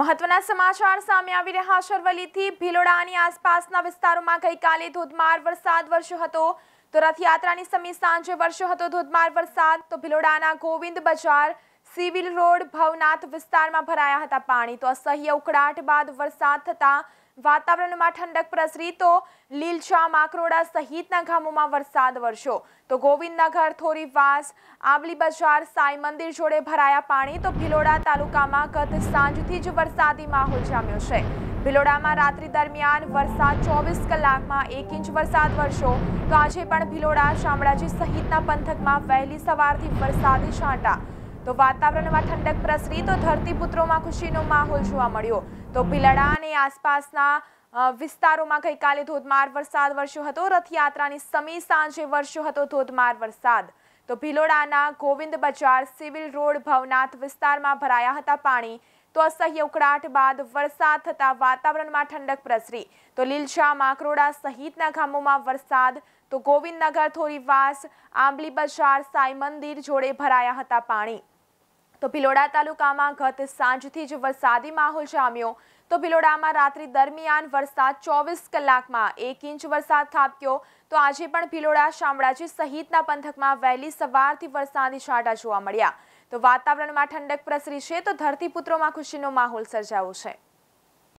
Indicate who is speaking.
Speaker 1: મહત્વના સમાચાર સામે આવી રહ્યા અરવલ્લીથી ભીલોડાની આસપાસના વિસ્તારોમાં ગઈકાલે ધોધમાર વરસાદ વરસ્યો હતો તો રથયાત્રાની સમી સાંજે વરસ્યો હતો ધોધમાર વરસાદ તો ભીલોડાના ગોવિંદ બજાર સિવિલ રોડ ભવનાથ વિસ્તારમાં ભરાયા હતા પાણી તો અસહ્ય ઉકળાટ બાદ વરસાદ થતાં વાતાવરણમાં ઠંડક પ્રસરી તો લીલછામ આકરોડા સહિતના ગામોમાં વરસાદ વરસ્યો તો ગોવિંદનગર થોરીવાસ આબલી બજાર સાઈ મંદિર જોડે ભરાયા પાણી તો ભિલોડા તાલુકામાં ગત સાંજથી જ વરસાદી માહોલ જામ્યો છે ભિલોડામાં રાત્રિ દરમિયાન વરસાદ ચોવીસ કલાકમાં એક ઇંચ વરસાદ વરસ્યો તો આજે પણ ભિલોડા શામળાજી સહિતના પંથકમાં વહેલી સવારથી વરસાદી છાંટા તો વાતાવરણમાં ઠંડક પ્રસરી તો ધરતીપુત્રોમાં ખુશીનો માહોલ જોવા મળ્યો તો ભીલડા અને આસપાસના વિસ્તારોમાં ગઈકાલે ધોધમાર વરસાદ વરસ્યો હતો રથયાત્રાની સમી સાંજે વરસ્યો હતો ધોધમાર વરસાદ તો ભીલોડાના ગોવિંદ બજાર સિવિલ રોડ ભવનાથ વિસ્તારમાં ભરાયા હતા પાણી તો અસહ્ય ઉકળાટ બાદ વરસાદ થતાં વાતાવરણમાં ઠંડક પ્રસરી તો લીલછા માકરોડા સહિતના ગામોમાં વરસાદ તો ગોવિંદનગર થોરીવાસ આંબલી બજાર સાંઈ મંદિર જોડે ભરાયા હતા પાણી તો ભિલોડા તાલુકામાં ગત સાંજથી જ વરસાદી માહોલ જામ્યો તો ભિલોડામાં રાત્રિ દરમિયાન વરસાદ ચોવીસ કલાકમાં એક ઇંચ વરસાદ થાપ્યો તો આજે પણ ભિલોડા શામળાજી સહિતના પંથકમાં વહેલી સવારથી વરસાદી છાંટા જોવા મળ્યા તો વાતાવરણમાં ઠંડક પ્રસરી છે તો ધરતીપુત્રોમાં ખુશીનો માહોલ સર્જાયો છે